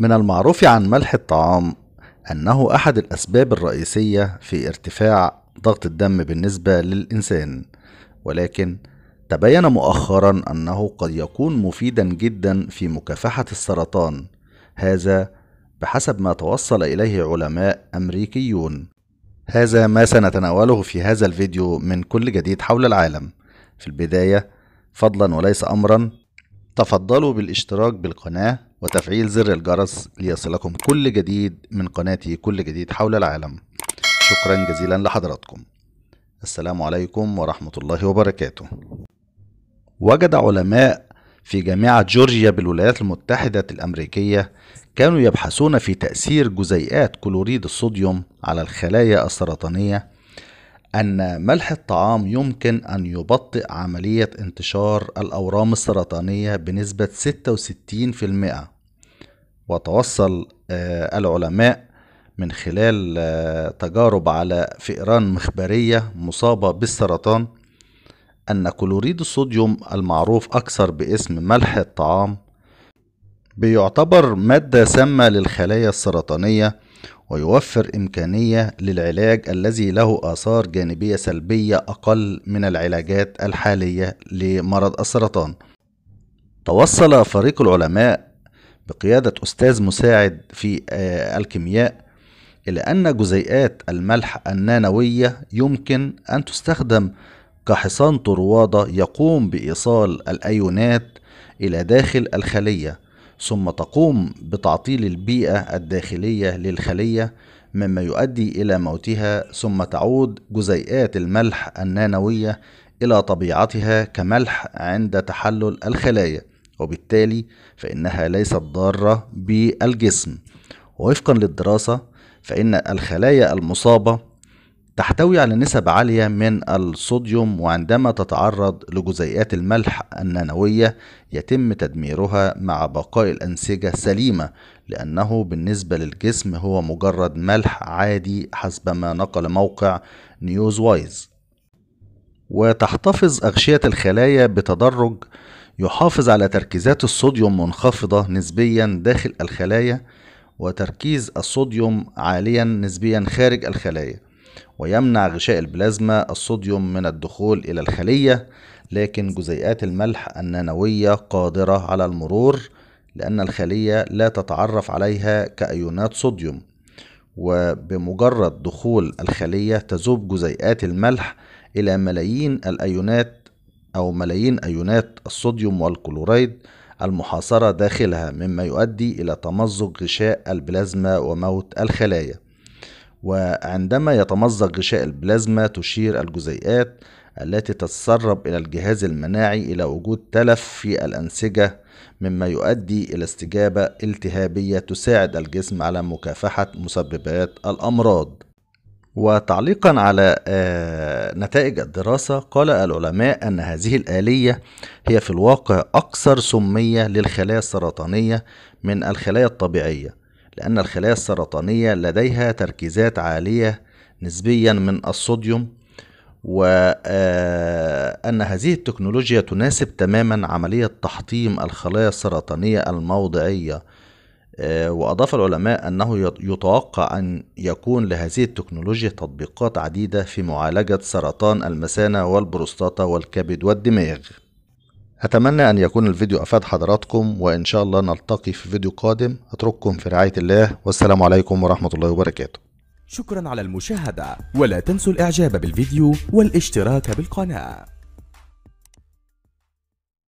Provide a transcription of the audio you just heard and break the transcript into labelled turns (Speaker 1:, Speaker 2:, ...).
Speaker 1: من المعروف عن ملح الطعام أنه أحد الأسباب الرئيسية في ارتفاع ضغط الدم بالنسبة للإنسان، ولكن تبين مؤخرا أنه قد يكون مفيدا جدا في مكافحة السرطان، هذا بحسب ما توصل إليه علماء أمريكيون. هذا ما سنتناوله في هذا الفيديو من كل جديد حول العالم. في البداية فضلا وليس أمرا تفضلوا بالاشتراك بالقناة وتفعيل زر الجرس ليصلكم كل جديد من قناتي كل جديد حول العالم شكرا جزيلا لحضراتكم السلام عليكم ورحمة الله وبركاته وجد علماء في جامعة جورجيا بالولايات المتحدة الأمريكية كانوا يبحثون في تأثير جزيئات كلوريد الصوديوم على الخلايا السرطانية أن ملح الطعام يمكن أن يبطئ عملية انتشار الأورام السرطانية بنسبة 66% وتوصل آه، العلماء من خلال آه، تجارب على فئران مخبرية مصابة بالسرطان أن كلوريد الصوديوم المعروف أكثر باسم ملح الطعام بيعتبر مادة سامة للخلايا السرطانية ويوفر إمكانية للعلاج الذي له آثار جانبية سلبية أقل من العلاجات الحالية لمرض السرطان. توصل فريق العلماء بقيادة أستاذ مساعد في آه، الكيمياء إلى أن جزيئات الملح النانوية يمكن أن تستخدم كحصان طروادة يقوم بإيصال الأيونات إلى داخل الخلية ثم تقوم بتعطيل البيئة الداخلية للخلية مما يؤدي إلى موتها ثم تعود جزيئات الملح النانوية إلى طبيعتها كملح عند تحلل الخلايا وبالتالي فإنها ليست ضارة بالجسم ووفقا للدراسة فإن الخلايا المصابة تحتوي على نسب عالية من الصوديوم وعندما تتعرض لجزيئات الملح النانوية يتم تدميرها مع بقاء الأنسجة سليمة لأنه بالنسبة للجسم هو مجرد ملح عادي حسب ما نقل موقع نيوز وايز وتحتفظ أغشية الخلايا بتدرج يحافظ على تركيزات الصوديوم منخفضة نسبيا داخل الخلايا وتركيز الصوديوم عاليا نسبيا خارج الخلايا ويمنع غشاء البلازما الصوديوم من الدخول إلى الخلية لكن جزيئات الملح النانوية قادرة على المرور لأن الخلية لا تتعرف عليها كأيونات صوديوم وبمجرد دخول الخلية تذوب جزيئات الملح إلى ملايين الأيونات أو ملايين أيونات الصوديوم والكلوريد المحاصرة داخلها مما يؤدي إلى تمزق غشاء البلازما وموت الخلايا وعندما يتمزق غشاء البلازما تشير الجزيئات التي تتسرب إلى الجهاز المناعي إلى وجود تلف في الأنسجة مما يؤدي إلى استجابة التهابية تساعد الجسم على مكافحة مسببات الأمراض وتعليقا على آه، نتائج الدراسة قال العلماء أن هذه الآلية هي في الواقع أكثر سمية للخلايا السرطانية من الخلايا الطبيعية لأن الخلايا السرطانية لديها تركيزات عالية نسبيا من الصوديوم وأن آه، هذه التكنولوجيا تناسب تماما عملية تحطيم الخلايا السرطانية الموضعية آه، وأضاف العلماء أنه يتوقع أن يكون لهذه التكنولوجيا تطبيقات عديدة في معالجة سرطان المثانة والبروستاتا والكبد والدماغ أتمنى أن يكون الفيديو أفاد حضراتكم وإن شاء الله نلتقي في فيديو قادم أترككم في رعاية الله والسلام عليكم ورحمة الله وبركاته شكرا على المشاهدة ولا تنسوا الإعجاب بالفيديو والاشتراك بالقناة